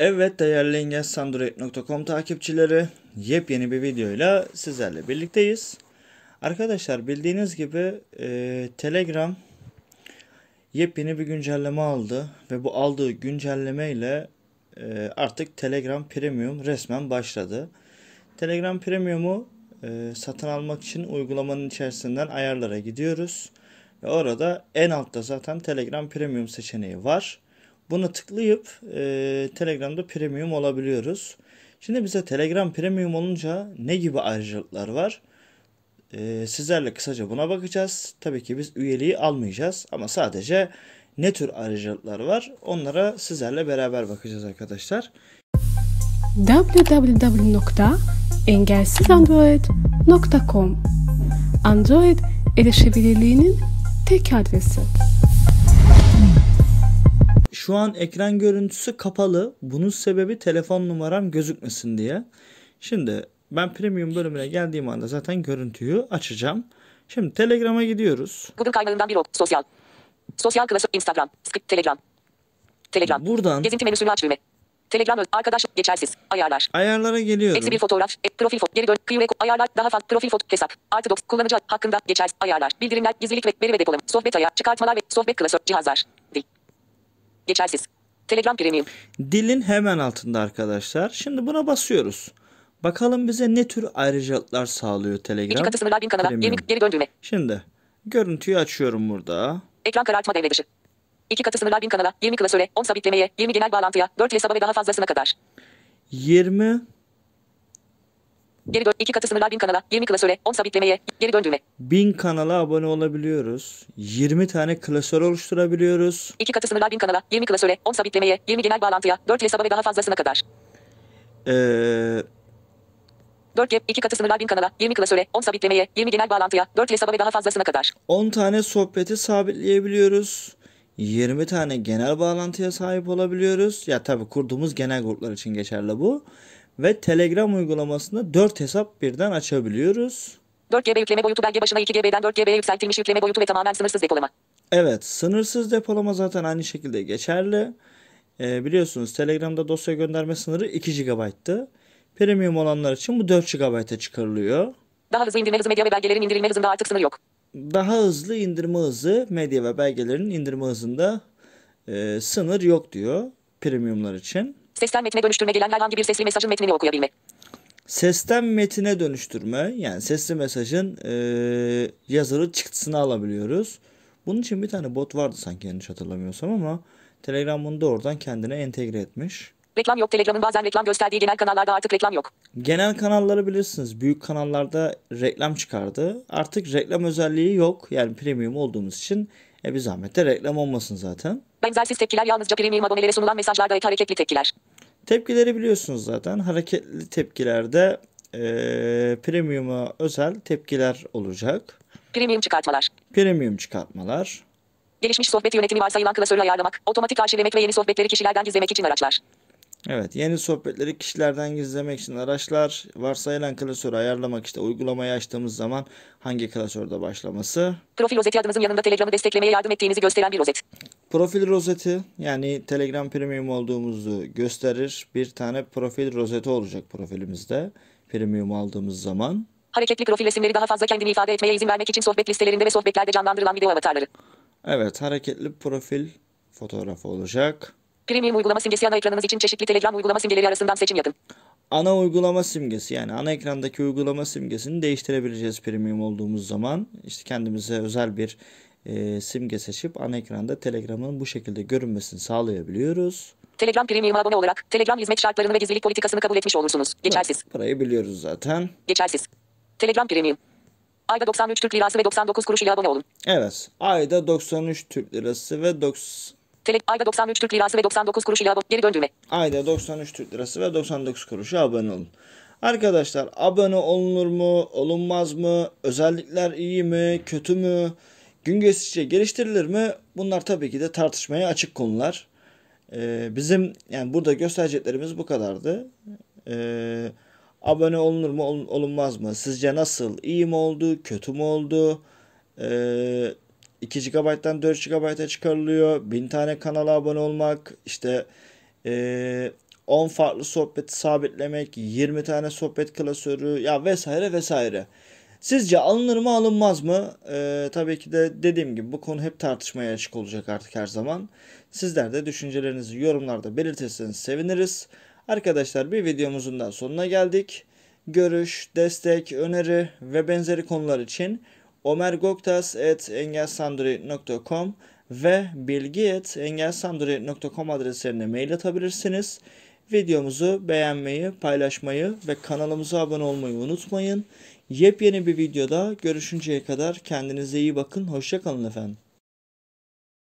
Evet değerli engelsandroid.com takipçileri yepyeni bir videoyla sizlerle birlikteyiz. Arkadaşlar bildiğiniz gibi e, Telegram yepyeni bir güncelleme aldı ve bu aldığı güncelleme ile e, artık Telegram Premium resmen başladı. Telegram Premium'u e, satın almak için uygulamanın içerisinden ayarlara gidiyoruz. Ve orada en altta zaten Telegram Premium seçeneği var. Bunu tıklayıp e, Telegram'da premium olabiliyoruz. Şimdi bize Telegram premium olunca ne gibi ayrıcalıklar var? E, sizlerle kısaca buna bakacağız. Tabii ki biz üyeliği almayacağız ama sadece ne tür ayrıcalıklar var onlara sizlerle beraber bakacağız arkadaşlar. www.engelsizandroid.com Android erişebilirliğinin tek adresi. Şu an ekran görüntüsü kapalı. Bunun sebebi telefon numaram gözükmesin diye. Şimdi ben premium bölümüne geldiğim anda zaten görüntüyü açacağım. Şimdi Telegram'a gidiyoruz. Google kaynağından bir ol. Sosyal. Sosyal klasör Instagram. Skype, Telegram. Telegram. Buradan. Gezinti menüsünü aç düğme. Telegram arkadaş geçersiz. Ayarlar. Ayarlara geliyorum. Eksi bir fotoğraf. E, profil foto. Geri dön. Kıyı ve ayarlar. Daha fazla. Profil foto. Hesap. Artı dok. Kullanıcı hakkında geçersiz. Ayarlar. Bildirimler. Gizlilik ve veri ve depolama. Sohbet ayar. Çıkartmalar ve sohbet klasör. Cihazlar. Dil. Geçersiz. Telegram Premium. Dilin hemen altında arkadaşlar. Şimdi buna basıyoruz. Bakalım bize ne tür ayrıcalıklar sağlıyor Telegram. İki katı sınırlar bin kanala. Yeni, geri döndürme. Şimdi görüntüyü açıyorum burada. Ekran karartma devre dışı. İki katı sınırlar bin kanala. 20 klasöre. 10 sabitlemeye. 20 genel bağlantıya. 4 hesaba ve daha fazlasına kadar. 20 Geri dön. 2 katı sınırlar 1000 kanala. 20 klasöre. 10 sabitlemeye. Geri dön düğme. 1000 kanala abone olabiliyoruz. 20 tane klasör oluşturabiliyoruz. 2 katı sınırlar 1000 kanala. 20 klasöre. 10 sabitlemeye. 20 genel bağlantıya. 4 hesaba ve daha fazlasına kadar. Eee... 4 cep, 2 katı sınırlar 1000 kanala, 20 klasöre, 10 sabitlemeye, 20 genel bağlantıya, 4 hesaba ve daha fazlasına kadar. 10 tane sohbeti sabitleyebiliyoruz. 20 tane genel bağlantıya sahip olabiliyoruz. Ya tabi kurduğumuz genel gruplar için geçerli bu ve Telegram uygulamasında 4 hesap birden açabiliyoruz. 4GB yükleme boyutu belge başına 2GB'den 4GB'ye yükseltilmiş yükleme boyutu ve tamamen sınırsız depolama. Evet sınırsız depolama zaten aynı şekilde geçerli. Ee, biliyorsunuz Telegram'da dosya gönderme sınırı 2 GB'tı. Premium olanlar için bu 4 GB'a çıkarılıyor. Daha hızlı indirme hızı medya ve belgelerin indirilme hızında artık sınır yok. Daha hızlı indirme hızı medya ve belgelerin indirme hızında e, sınır yok diyor premiumlar için. Sesten metine dönüştürme gelen herhangi bir sesli mesajın metnini okuyabilme. Sesten metine dönüştürme yani sesli mesajın e, yazarı çıktısını alabiliyoruz. Bunun için bir tane bot vardı sanki yanlış hatırlamıyorsam ama Telegram bunu da oradan kendine entegre etmiş. Reklam yok. Telegram'ın bazen reklam gösterdiği genel kanallarda artık reklam yok. Genel kanalları bilirsiniz. Büyük kanallarda reklam çıkardı. Artık reklam özelliği yok. Yani premium olduğumuz için e bir zahmet de reklam olmasın zaten. Benzersiz tepkiler yalnızca premium abonelere sunulan mesajlarda ek hareketli tepkiler. Tepkileri biliyorsunuz zaten. Hareketli tepkilerde e, premium'a özel tepkiler olacak. Premium çıkartmalar. Premium çıkartmalar. Gelişmiş sohbet yönetimi varsayılan klasörü ayarlamak, otomatik arşivlemek ve yeni sohbetleri kişilerden gizlemek için araçlar. Evet yeni sohbetleri kişilerden gizlemek için araçlar varsayılan klasörü ayarlamak işte uygulamayı açtığımız zaman hangi klasörde başlaması. Profil rozeti adınızın yanında Telegram'ı desteklemeye yardım ettiğinizi gösteren bir rozet. Profil rozeti yani Telegram premium olduğumuzu gösterir. Bir tane profil rozeti olacak profilimizde premium aldığımız zaman. Hareketli profil resimleri daha fazla kendini ifade etmeye izin vermek için sohbet listelerinde ve sohbetlerde canlandırılan video avatarları. Evet hareketli profil fotoğrafı olacak. Premium uygulama simgesi ana ekranınız için çeşitli Telegram uygulama simgeleri arasından seçim yapın. Ana uygulama simgesi yani ana ekrandaki uygulama simgesini değiştirebileceğiz premium olduğumuz zaman. işte kendimize özel bir e, simge seçip ana ekranda Telegram'ın bu şekilde görünmesini sağlayabiliyoruz. Telegram Premium abone olarak Telegram hizmet şartlarını ve gizlilik politikasını kabul etmiş olursunuz. Geçersiz. Evet, parayı biliyoruz zaten. Geçersiz. Telegram Premium. Ayda 93 Türk Lirası ve 99 kuruş ile abone olun. Evet. Ayda 93 Türk Lirası ve 90... Tele, ayda 93 Türk lirası ve 99 kuruş ile geri dön düğme. Ayda 93 Türk lirası ve 99 kuruşa abone olun. Arkadaşlar abone olunur mu, olunmaz mı, özellikler iyi mi, kötü mü, gün geçtikçe geliştirilir mi? Bunlar tabii ki de tartışmaya açık konular. Ee, bizim yani burada göstereceklerimiz bu kadardı. Ee, abone olunur mu, olunmaz mı? Sizce nasıl? İyi mi oldu, kötü mü oldu? Ee, 2 GB'dan 4 GB'a çıkarılıyor. 1000 tane kanala abone olmak, işte e, 10 farklı sohbeti sabitlemek, 20 tane sohbet klasörü ya vesaire vesaire. Sizce alınır mı alınmaz mı? Ee, tabii ki de dediğim gibi bu konu hep tartışmaya açık olacak artık her zaman. Sizler de düşüncelerinizi yorumlarda belirtirseniz seviniriz. Arkadaşlar bir videomuzun da sonuna geldik. Görüş, destek, öneri ve benzeri konular için omergoktas.engelsandri.com ve bilgi.engelsandri.com adreslerine mail atabilirsiniz. Videomuzu beğenmeyi, paylaşmayı ve kanalımıza abone olmayı unutmayın. Yepyeni bir videoda görüşünceye kadar kendinize iyi bakın. Hoşçakalın efendim.